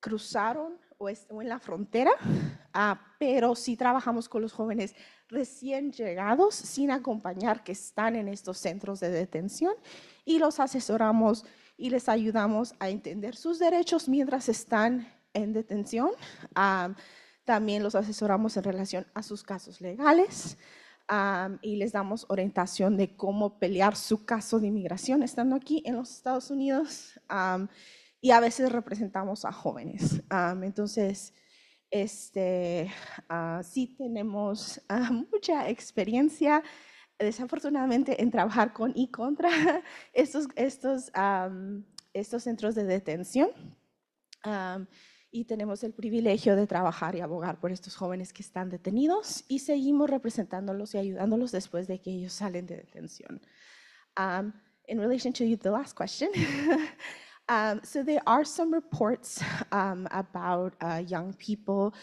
Speaker 6: cruzaron o, en la frontera, ah, pero sí trabajamos con los jóvenes recién llegados, sin acompañar, que están en estos centros de detención y los asesoramos y les ayudamos a entender sus derechos mientras están en detención. también los asesoramos en relación a sus casos legales y les damos orientación de cómo pelear su caso de inmigración estando aquí en los Estados Unidos. y a veces representamos a jóvenes. entonces, este, ah, sí tenemos ah, *laughs* mucha experiencia desafortunadamente en trabajar con y contra *laughs* estos, estos, estos centros de detención. y tenemos el privilegio de trabajar y abogar por estos jóvenes que están detenidos y seguimos representándolos y ayudándolos después de que ellos salen de detención. in relation to the last question, *laughs* um, so there are some reports um, about uh, young people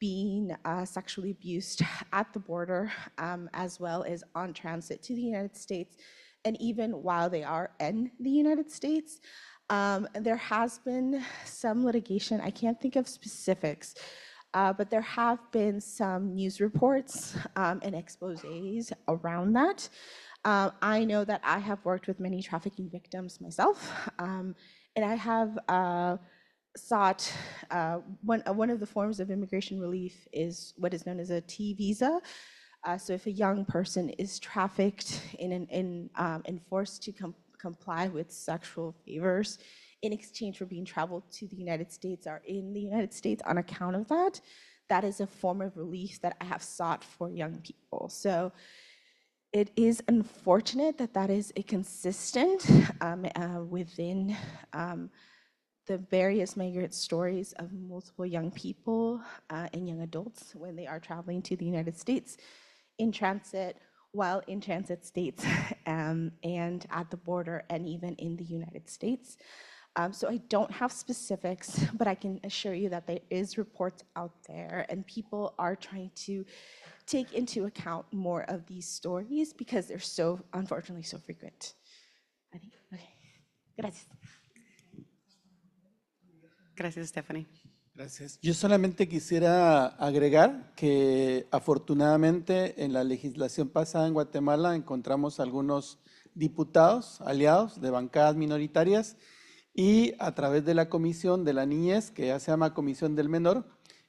Speaker 6: being uh, sexually abused *laughs* at the border, um, as well as on transit to the United States, and even while they are in the United States. Um, there has been some litigation, I can't think of specifics, uh, but there have been some news reports um, and exposes around that. Uh, I know that I have worked with many trafficking victims myself, um, and I have uh, sought uh, one, uh, one of the forms of immigration relief is what is known as a T visa. Uh, so if a young person is trafficked in and in, um, and forced to com comply with sexual favors in exchange for being traveled to the United States or in the United States on account of that, that is a form of relief that I have sought for young people. So it is unfortunate that that is a consistent um, uh, within um, the various migrant stories of multiple young people uh, and young adults when they are traveling to the United States in transit, while in transit states, *laughs* um, and at the border, and even in the United States. Um, so I don't have specifics, *laughs* but I can assure you that there is reports out there, and people are trying to take into account more of these stories because they're so, unfortunately, so frequent. okay, gracias.
Speaker 1: Gracias, Stephanie. Gracias.
Speaker 3: Yo solamente quisiera agregar que afortunadamente en la legislación pasada en Guatemala encontramos algunos diputados aliados de bancadas minoritarias y a través de la Comisión de la Niñez, que ya se llama Comisión del Menor,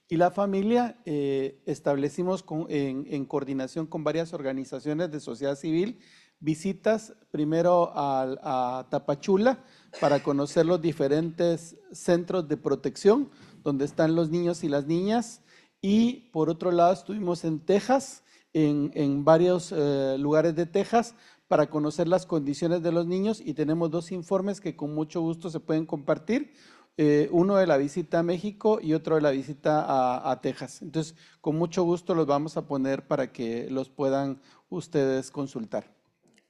Speaker 3: y la familia eh, establecimos en coordinación con varias organizaciones de sociedad civil visitas primero a, Tapachula para conocer los diferentes centros de protección donde están los niños y las niñas. Y por otro lado estuvimos en Texas, en, varios eh, lugares de Texas, para conocer las condiciones de los niños y tenemos dos informes que con mucho gusto se pueden compartir, eh, uno de la visita a México y otro de la visita a, Texas. Entonces, con mucho gusto los vamos a poner para que los puedan ustedes consultar.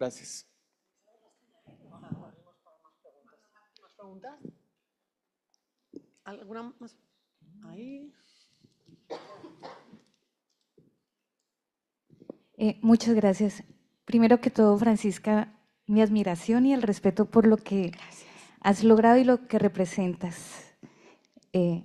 Speaker 3: Gracias.
Speaker 5: Eh, muchas gracias. Primero que todo, Francisca, mi admiración y el respeto por lo que has logrado y lo que representas. Eh,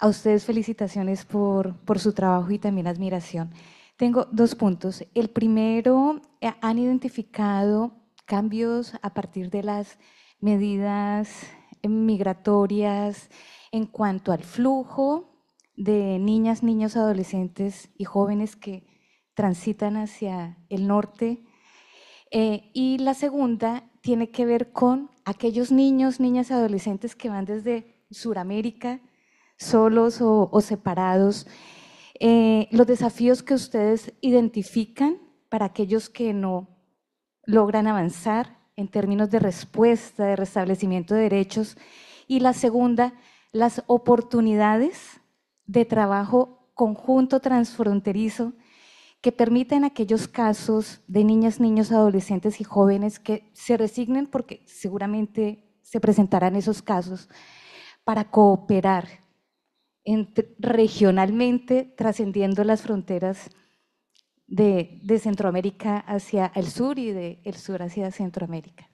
Speaker 5: a ustedes felicitaciones por, por su trabajo y también admiración. Tengo dos puntos. El primero, eh, han identificado cambios a partir de las medidas migratorias en cuanto al flujo de niñas, niños, adolescentes y jóvenes que transitan hacia el norte. Eh, y la segunda tiene que ver con aquellos niños, niñas, adolescentes que van desde Sudamérica, solos o separados eh, los desafíos que ustedes identifican para aquellos que no logran avanzar en términos de respuesta, de restablecimiento de derechos. Y la segunda, las oportunidades de trabajo conjunto transfronterizo que permiten aquellos casos de niñas, niños, adolescentes y jóvenes que se resignen porque seguramente se presentarán esos casos para cooperar regionalmente, trascendiendo las fronteras de, Centroamérica hacia el sur y del el sur hacia Centroamérica.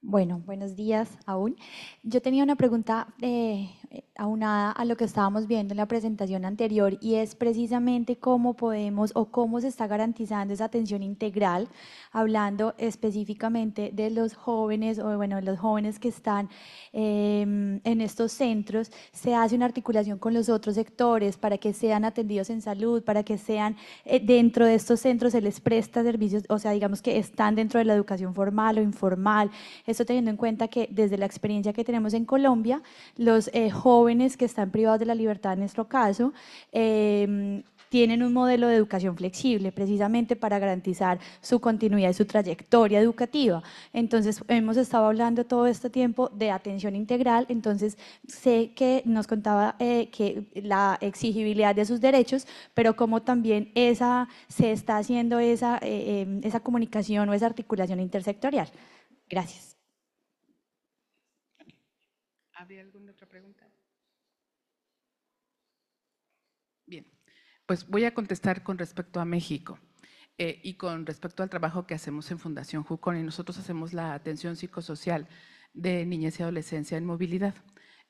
Speaker 7: Bueno, buenos días aún. Yo tenía una pregunta de eh, aunada a lo que estábamos viendo en la presentación anterior y es precisamente cómo podemos o cómo se está garantizando esa atención integral, hablando específicamente de los jóvenes o bueno, de los jóvenes que están em, en estos centros, se hace una articulación con los otros sectores para que sean atendidos en salud, para que sean eh, dentro de estos centros se les presta servicios, o sea, digamos que están dentro de la educación formal o informal, esto teniendo en cuenta que desde la experiencia que tenemos en Colombia, los eh, jóvenes que están privados de la libertad en nuestro caso, em, tienen un modelo de educación flexible precisamente para garantizar su continuidad y su trayectoria educativa. Entonces, hemos estado hablando todo este tiempo de atención integral, entonces sé que nos contaba eh, que la exigibilidad de sus derechos, pero cómo también esa, se está haciendo esa, eh, em, esa comunicación o esa articulación intersectorial. Gracias.
Speaker 2: ¿Había alguna otra pregunta? Pues voy a contestar con respecto a México. Eh, y con respecto al trabajo que hacemos en Fundación Jucón, y nosotros hacemos la atención psicosocial de niñez y adolescencia en movilidad,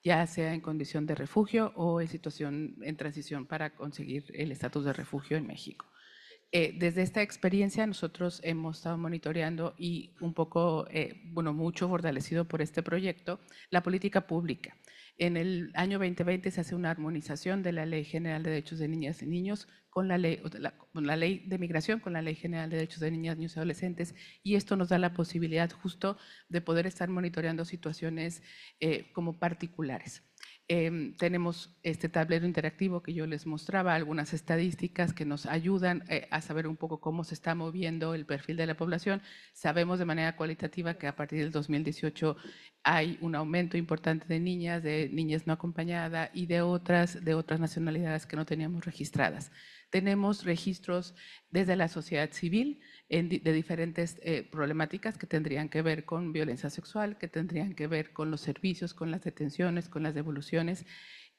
Speaker 2: ya sea en condición de refugio o en situación en transición para conseguir el estatus de refugio en México. Eh, desde esta experiencia nosotros hemos estado monitoreando y un poco, eh, bueno, mucho fortalecido por este proyecto, la política pública. En el año 2020 se hace una armonización de la Ley General de Derechos de Niñas y Niños con la Ley, la ley de Migración, con la Ley General de Derechos de Niñas, Niños y Adolescentes, y esto nos da la posibilidad justo de poder estar monitoreando situaciones eh, como particulares. Em, tenemos este tablero interactivo que yo les mostraba, algunas estadísticas que nos ayudan eh, a saber un poco cómo se está moviendo el perfil de la población. Sabemos de manera cualitativa que a partir del 2018 hay un aumento importante de niñas, de niñas no acompañadas y de otras, de otras nacionalidades que no teníamos registradas tenemos registros desde la sociedad civil de diferentes eh, problemáticas que tendrían que ver con violencia sexual, que tendrían que ver con los servicios, con las detenciones, con las devoluciones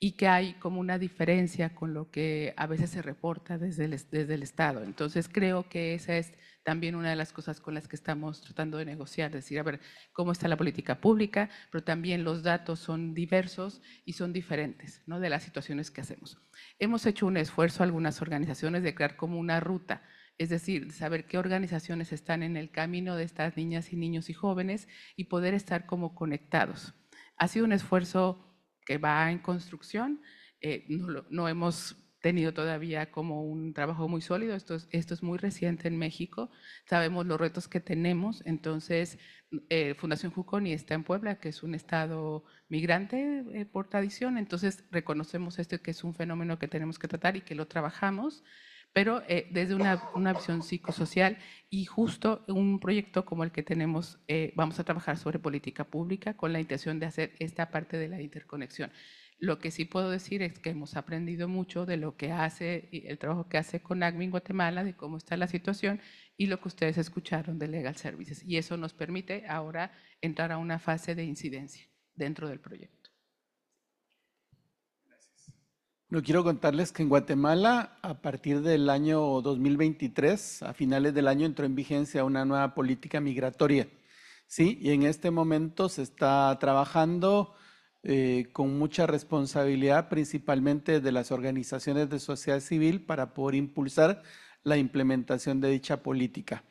Speaker 2: y que hay como una diferencia con lo que a veces se reporta desde desde el Estado. Entonces creo que esa es también una de las cosas con las que estamos tratando de negociar, decir, a ver, cómo está la política pública, pero también los datos son diversos y son diferentes ¿no? de las situaciones que hacemos. Hemos hecho un esfuerzo, algunas organizaciones, de crear como una ruta, es decir, saber qué organizaciones están en el camino de estas niñas y niños y jóvenes y poder estar como conectados. Ha sido un esfuerzo que va en construcción, eh, no hemos tenido todavía como un trabajo muy sólido. Esto es, esto es muy reciente en México. Sabemos los retos que tenemos. Entonces, eh, Fundación Juconi está en Puebla, que es un estado migrante eh, por tradición. Entonces, reconocemos esto que es un fenómeno que tenemos que tratar y que lo trabajamos pero eh, desde una, una, visión psicosocial y justo un proyecto como el que tenemos, eh, vamos a trabajar sobre política pública con la intención de hacer esta parte de la interconexión. Lo que sí puedo decir es que hemos aprendido mucho de lo que hace, el trabajo que hace con ACMI en Guatemala, de cómo está la situación y lo que ustedes escucharon de Legal Services. Y eso nos permite ahora entrar a una fase de incidencia dentro del proyecto.
Speaker 3: Gracias. quiero contarles que en Guatemala, a partir del año 2023, a finales del año, entró en vigencia una nueva política migratoria. Sí, y en este momento se está trabajando eh, con mucha responsabilidad, principalmente de las organizaciones de sociedad civil, para poder impulsar la implementación de dicha política.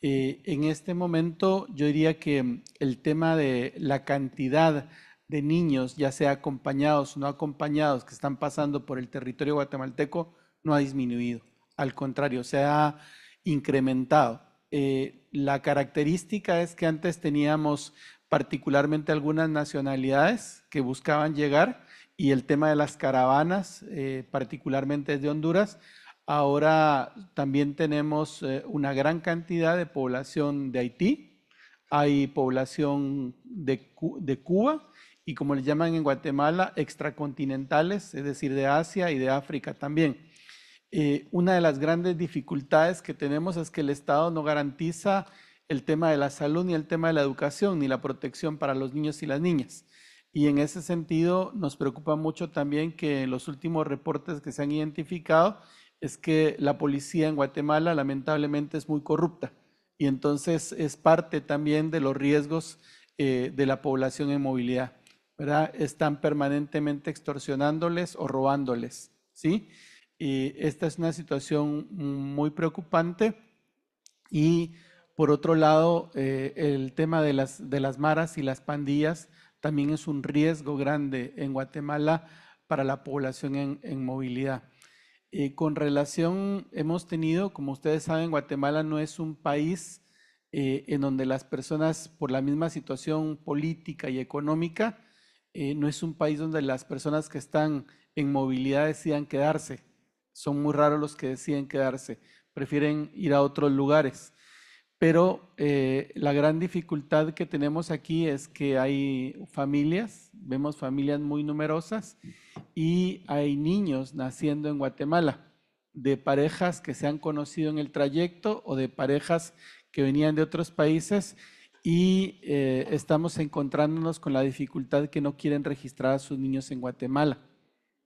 Speaker 3: Eh, en este momento yo diría que el tema de la cantidad de niños, ya sea acompañados o no acompañados, que están pasando por el territorio guatemalteco, no ha disminuido. Al contrario, se ha incrementado. Eh, la característica es que antes teníamos particularmente algunas nacionalidades que buscaban llegar y el tema de las caravanas, eh, particularmente desde Honduras. Ahora también tenemos eh, una gran cantidad de población de Haití, hay población de, Cuba y como les llaman en Guatemala, extracontinentales, es decir, de Asia y de África también. Eh, una de las grandes dificultades que tenemos es que el Estado no garantiza el tema de la salud, ni el tema de la educación, ni la protección para los niños y las niñas. Y en ese sentido nos preocupa mucho también que en los últimos reportes que se han identificado es que la policía en Guatemala lamentablemente es muy corrupta y entonces es parte también de los riesgos eh, de la población en movilidad. ¿verdad? Están permanentemente extorsionándoles o robándoles. ¿sí? Y esta es una situación muy preocupante y por otro lado, eh, el tema de las, de las maras y las pandillas también es un riesgo grande en Guatemala para la población en, movilidad. Eh, con relación, hemos tenido, como ustedes saben, Guatemala no es un país eh, en donde las personas, por la misma situación política y económica, no es un país donde las personas que están en movilidad decidan quedarse. Son muy raros los que deciden quedarse, prefieren ir a otros lugares pero eh, la gran dificultad que tenemos aquí es que hay familias, vemos familias muy numerosas y hay niños naciendo en Guatemala, de parejas que se han conocido en el trayecto o de parejas que venían de otros países y eh, estamos encontrándonos con la dificultad que no quieren registrar a sus niños en Guatemala,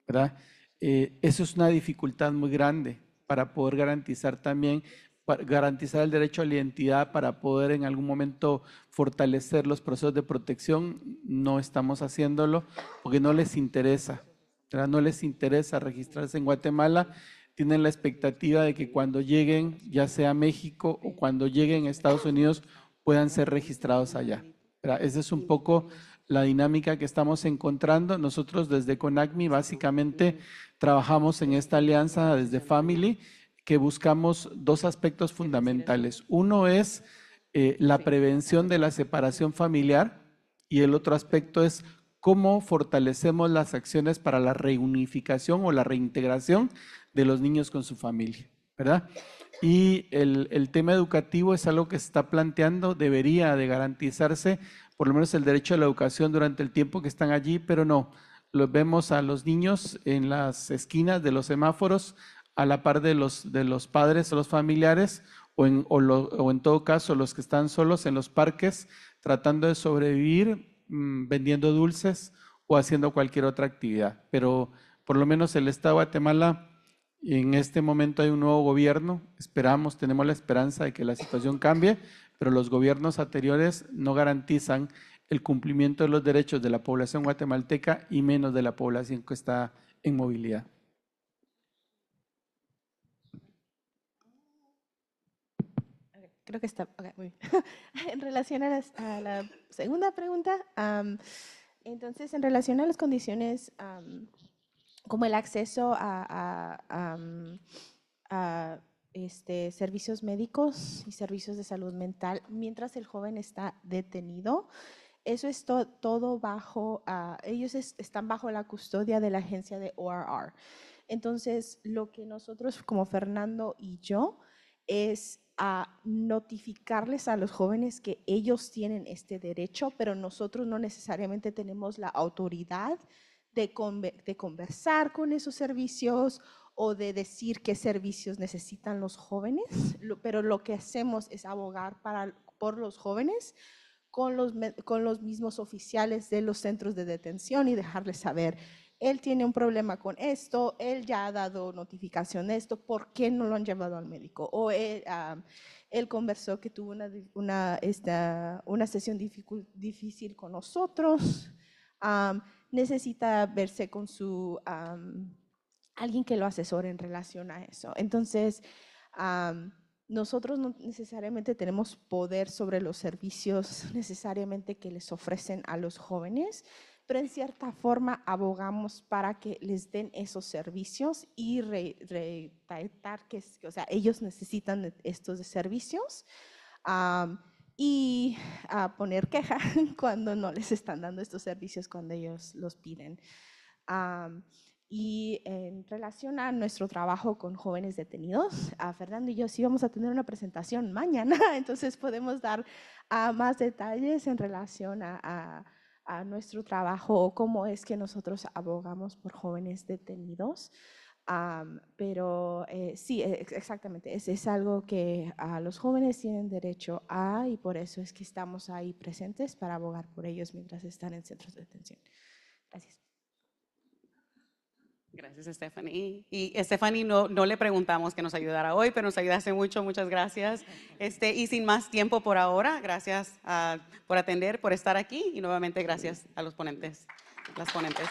Speaker 3: ¿verdad? Eh, eso es una dificultad muy grande para poder garantizar también garantizar el derecho a la identidad para poder en algún momento fortalecer los procesos de protección, no estamos haciéndolo porque no les interesa. No les interesa registrarse en Guatemala. Tienen la expectativa de que cuando lleguen, ya sea a México o cuando lleguen a Estados Unidos, puedan ser registrados allá. Esa es un poco la dinámica que estamos encontrando. Nosotros desde CONACMI básicamente trabajamos en esta alianza desde Family que buscamos dos aspectos fundamentales. Uno es eh, la prevención de la separación familiar y el otro aspecto es cómo fortalecemos las acciones para la reunificación o la reintegración de los niños con su familia, ¿verdad? Y el, el tema educativo es algo que se está planteando, debería de garantizarse por lo menos el derecho a la educación durante el tiempo que están allí, pero no, los vemos a los niños en las esquinas de los semáforos a la par de los, de los padres los familiares o en, o, en todo caso los que están solos en los parques tratando de sobrevivir mm, vendiendo dulces o haciendo cualquier otra actividad. Pero por lo menos el Estado de Guatemala en este momento hay un nuevo gobierno, esperamos, tenemos la esperanza de que la situación cambie, pero los gobiernos anteriores no garantizan el cumplimiento de los derechos de la población guatemalteca y menos de la población que está en movilidad.
Speaker 6: creo que está, *laughs* en relación a, la segunda pregunta, entonces, en relación a las condiciones como el acceso a, este, servicios médicos y servicios de salud mental mientras el joven está detenido, eso es todo bajo, ellos están bajo la custodia de la agencia de ORR. Entonces, lo que nosotros como Fernando y yo es a notificarles a los jóvenes que ellos tienen este derecho, pero nosotros no necesariamente tenemos la autoridad de, conversar con esos servicios o de decir qué servicios necesitan los jóvenes, pero lo que hacemos es abogar por los jóvenes con los, con los mismos oficiales de los centros de detención y dejarles saber él tiene un problema con esto, él ya ha dado notificación de esto, ¿por qué no lo han llevado al médico? O eh, él, conversó que tuvo una, una, sesión difícil con nosotros, necesita verse con su, alguien que lo asesore en relación a eso. Entonces, nosotros no necesariamente tenemos poder sobre los servicios necesariamente que les ofrecen a los jóvenes, pero en cierta forma abogamos para que les den esos servicios y retar que, o sea, ellos necesitan estos servicios y a poner queja *laughs* cuando no les están dando estos servicios cuando ellos los piden. y en relación a nuestro trabajo con jóvenes detenidos, a Fernando y yo sí vamos a tener una presentación mañana, *laughs* entonces podemos dar ah, más detalles en relación a a nuestro trabajo, cómo es que nosotros abogamos por jóvenes detenidos. pero eh, sí, e, exactamente, es, es algo que a los jóvenes tienen derecho a y por eso es que estamos ahí presentes para abogar por ellos mientras están en centros de detención. Gracias.
Speaker 1: Gracias, Stephanie. Y Stephanie, no, no le preguntamos que nos ayudara hoy, pero nos ayudaste mucho, muchas gracias. Este, y sin más tiempo por ahora, gracias ah, por atender, por estar aquí y nuevamente gracias a los ponentes, las ponentes.